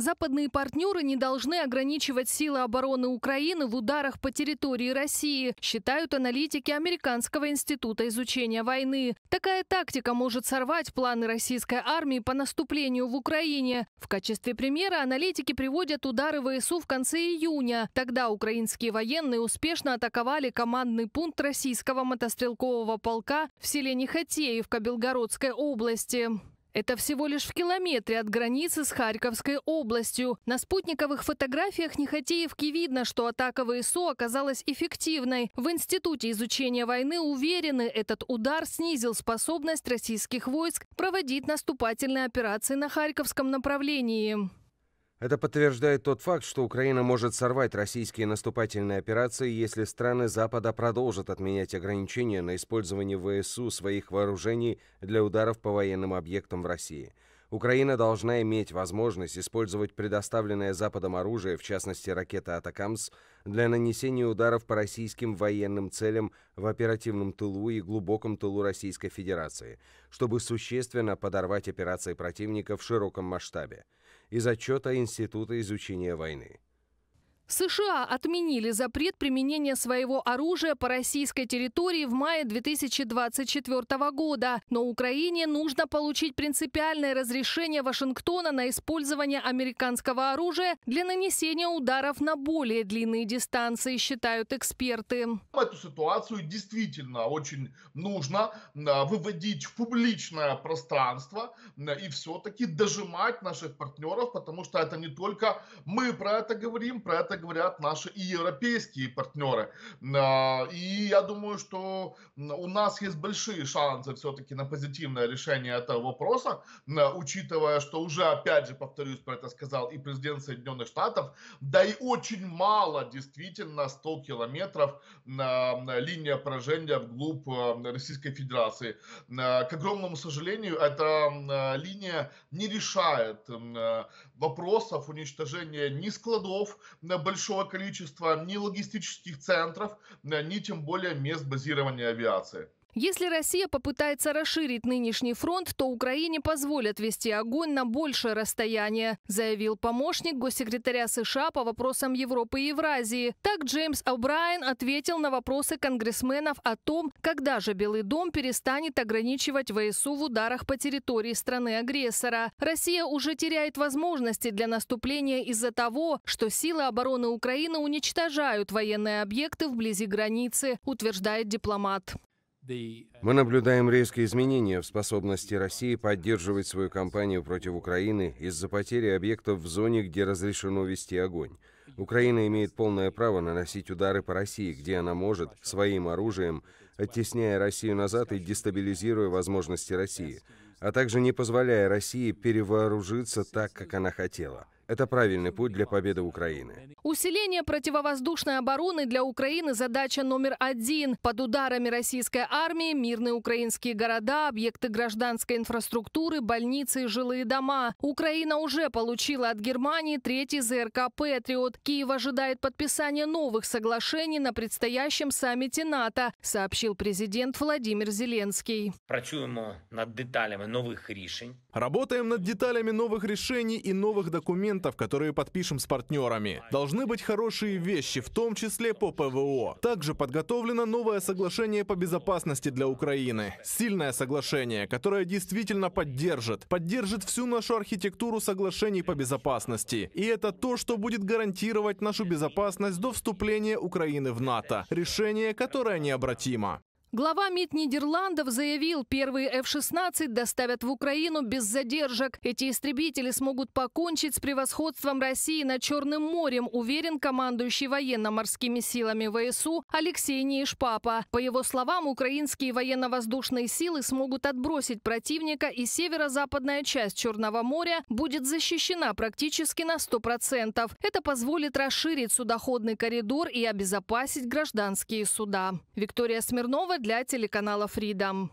Западные партнеры не должны ограничивать силы обороны Украины в ударах по территории России, считают аналитики Американского института изучения войны. Такая тактика может сорвать планы российской армии по наступлению в Украине. В качестве примера аналитики приводят удары ВСУ в конце июня. Тогда украинские военные успешно атаковали командный пункт российского мотострелкового полка в селе Нехотеевка Белгородской области. Это всего лишь в километре от границы с Харьковской областью. На спутниковых фотографиях Нехотеевки видно, что атака ВСУ оказалась эффективной. В Институте изучения войны уверены, этот удар снизил способность российских войск проводить наступательные операции на Харьковском направлении. Это подтверждает тот факт, что Украина может сорвать российские наступательные операции, если страны Запада продолжат отменять ограничения на использование ВСУ своих вооружений для ударов по военным объектам в России. Украина должна иметь возможность использовать предоставленное Западом оружие, в частности ракеты «Атакамс», для нанесения ударов по российским военным целям в оперативном тылу и глубоком тылу Российской Федерации, чтобы существенно подорвать операции противника в широком масштабе из отчета Института изучения войны. США отменили запрет применения своего оружия по российской территории в мае 2024 года. Но Украине нужно получить принципиальное разрешение Вашингтона на использование американского оружия для нанесения ударов на более длинные дистанции, считают эксперты. Эту ситуацию действительно очень нужно а, выводить в публичное пространство а, и все-таки дожимать наших партнеров, потому что это не только мы про это говорим, про это говорят наши и европейские партнеры. А, и я думаю, что у нас есть большие шансы все-таки на позитивное решение этого вопроса, а, учитывая, что уже, опять же, повторюсь, про это сказал и президент Соединенных Штатов, да и очень мало действительно 100 километров на линия поражения вглубь а, Российской Федерации. К огромному сожалению, эта линия не решает вопросов уничтожения ни складов большого количества ни логистических центров, ни тем более мест базирования авиации. Если Россия попытается расширить нынешний фронт, то Украине позволят вести огонь на большее расстояние, заявил помощник госсекретаря США по вопросам Европы и Евразии. Так Джеймс О'Брайен ответил на вопросы конгрессменов о том, когда же Белый дом перестанет ограничивать ВСУ в ударах по территории страны-агрессора. Россия уже теряет возможности для наступления из-за того, что силы обороны Украины уничтожают военные объекты вблизи границы, утверждает дипломат. Мы наблюдаем резкие изменения в способности России поддерживать свою кампанию против Украины из-за потери объектов в зоне, где разрешено вести огонь. Украина имеет полное право наносить удары по России, где она может, своим оружием, оттесняя Россию назад и дестабилизируя возможности России, а также не позволяя России перевооружиться так, как она хотела – это правильный путь для победы Украины. Усиление противовоздушной обороны для Украины – задача номер один. Под ударами российской армии мирные украинские города, объекты гражданской инфраструктуры, больницы и жилые дома. Украина уже получила от Германии третий ЗРК «Патриот». Киев ожидает подписания новых соглашений на предстоящем саммите НАТО, сообщил президент Владимир Зеленский. Работаем над деталями новых решений и новых документов документов, которые подпишем с партнерами. Должны быть хорошие вещи, в том числе по ПВО. Также подготовлено новое соглашение по безопасности для Украины. Сильное соглашение, которое действительно поддержит. Поддержит всю нашу архитектуру соглашений по безопасности. И это то, что будет гарантировать нашу безопасность до вступления Украины в НАТО. Решение, которое необратимо. Глава МИД Нидерландов заявил, первые F-16 доставят в Украину без задержек. Эти истребители смогут покончить с превосходством России над Черным морем, уверен командующий военно-морскими силами ВСУ Алексей Нейшпапа. По его словам, украинские военно-воздушные силы смогут отбросить противника, и северо-западная часть Черного моря будет защищена практически на 100%. Это позволит расширить судоходный коридор и обезопасить гражданские суда. Виктория Смирнова, для телеканала Freedom.